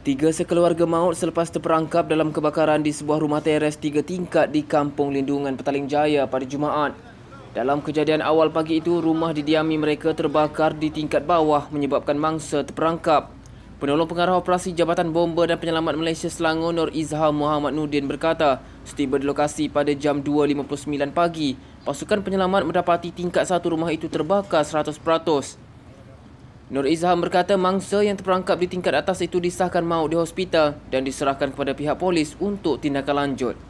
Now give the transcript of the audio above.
Tiga sekeluarga maut selepas terperangkap dalam kebakaran di sebuah rumah teres tiga tingkat di Kampung Lindungan Petaling Jaya pada Jumaat. Dalam kejadian awal pagi itu, rumah didiami mereka terbakar di tingkat bawah menyebabkan mangsa terperangkap. Penolong Pengarah Operasi Jabatan Bomber dan Penyelamat Malaysia Selangor Nur Izhar Muhammad Nudin berkata, setiba di lokasi pada jam 2.59 pagi, pasukan penyelamat mendapati tingkat satu rumah itu terbakar 100%. Nur Izzah berkata mangsa yang terperangkap di tingkat atas itu disahkan maut di hospital dan diserahkan kepada pihak polis untuk tindakan lanjut.